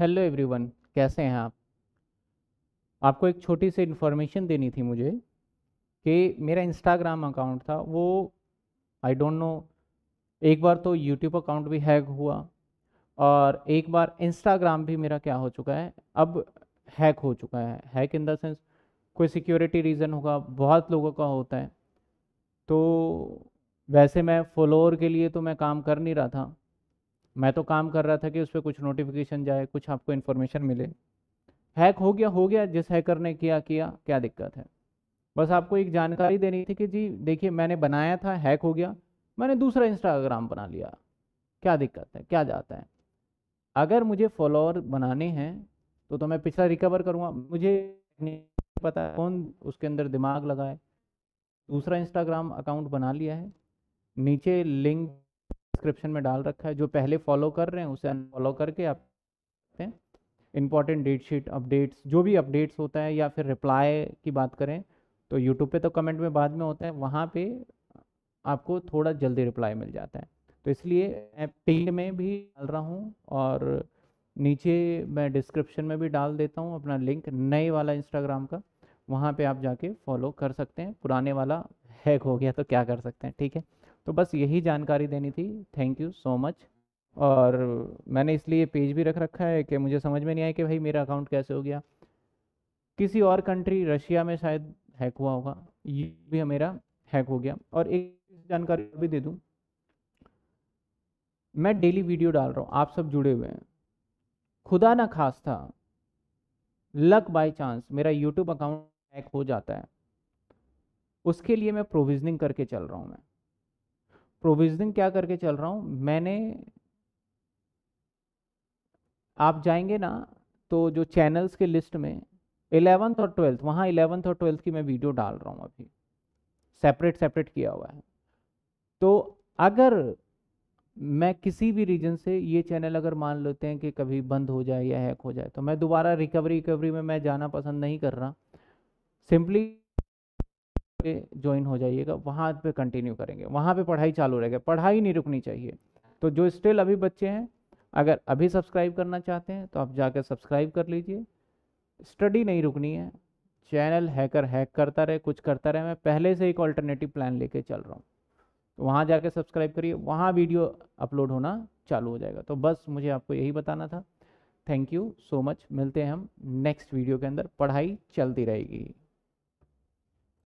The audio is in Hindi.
हेलो एवरीवन कैसे हैं आप आपको एक छोटी सी इन्फॉर्मेशन देनी थी मुझे कि मेरा इंस्टाग्राम अकाउंट था वो आई डोंट नो एक बार तो यूट्यूब अकाउंट भी हैक हुआ और एक बार इंस्टाग्राम भी मेरा क्या हो चुका है अब हैक हो चुका है हैक इन द सेंस कोई सिक्योरिटी रीज़न होगा बहुत लोगों का होता है तो वैसे मैं फॉलोअर के लिए तो मैं काम कर नहीं रहा था मैं तो काम कर रहा था कि उस पर कुछ नोटिफिकेशन जाए कुछ आपको इन्फॉर्मेशन मिले हैक हो गया हो गया जिस हैकर ने किया किया क्या दिक्कत है बस आपको एक जानकारी देनी थी कि जी देखिए मैंने बनाया था हैक हो गया मैंने दूसरा इंस्टाग्राम बना लिया क्या दिक्कत है क्या जाता है अगर मुझे फॉलोअर बनाने हैं तो तो मैं पिछला रिकवर करूँगा मुझे नहीं पता है कौन उसके अंदर दिमाग लगाए दूसरा इंस्टाग्राम अकाउंट बना लिया है नीचे लिंक डिस्क्रिप्शन में डाल रखा है जो पहले फॉलो कर रहे हैं उसे अनफॉलो करके आप इंपॉर्टेंट डेट शीट अपडेट्स जो भी अपडेट्स होता है या फिर रिप्लाई की बात करें तो यूट्यूब पे तो कमेंट में बाद में होता है वहाँ पे आपको थोड़ा जल्दी रिप्लाई मिल जाता है तो इसलिए मैं पेड में भी डाल रहा हूँ और नीचे मैं डिस्क्रिप्शन में भी डाल देता हूँ अपना लिंक नए वाला इंस्टाग्राम का वहाँ पे आप जाके फॉलो कर सकते हैं पुराने वाला हैक हो गया तो क्या कर सकते हैं ठीक है तो बस यही जानकारी देनी थी थैंक यू सो मच और मैंने इसलिए पेज भी रख रखा है कि मुझे समझ में नहीं आया कि भाई मेरा अकाउंट कैसे हो गया किसी और कंट्री रशिया में शायद हैक हुआ होगा ये भी मेरा हैक हो गया और एक जानकारी भी दे दूँ मैं डेली वीडियो डाल रहा हूँ आप सब जुड़े हुए हैं खुदा ना खास था लक बाय चांस मेरा यूट्यूब अकाउंट हैक हो जाता है उसके लिए मैं प्रोविजनिंग करके चल रहा हूँ मैं प्रोविजनिंग क्या करके चल रहा हूँ मैंने आप जाएंगे ना तो जो चैनल्स के लिस्ट में इलेवंथ और ट्वेल्थ वहाँ इलेवंथ और ट्वेल्थ की मैं वीडियो डाल रहा हूँ अभी सेपरेट सेपरेट किया हुआ है तो अगर मैं किसी भी रीजन से ये चैनल अगर मान लेते हैं कि कभी बंद हो जाए या हैक हो जाए तो मैं दोबारा रिकवरी रिकवरी में मैं जाना पसंद नहीं कर रहा सिंपली पे ज्वाइन हो जाइएगा वहाँ पे कंटिन्यू करेंगे वहाँ पे पढ़ाई चालू रहेगा पढ़ाई नहीं रुकनी चाहिए तो जो स्टिल अभी बच्चे हैं अगर अभी सब्सक्राइब करना चाहते हैं तो आप जाकर सब्सक्राइब कर लीजिए स्टडी नहीं रुकनी है चैनल हैकर हैक करता रहे कुछ करता रहे मैं पहले से एक ऑल्टरनेटिव प्लान लेके चल रहा हूँ तो वहाँ जाकर सब्सक्राइब करिए वहाँ वीडियो अपलोड होना चालू हो जाएगा तो बस मुझे आपको यही बताना था थैंक यू सो मच मिलते हैं हम नेक्स्ट वीडियो के अंदर पढ़ाई चलती रहेगी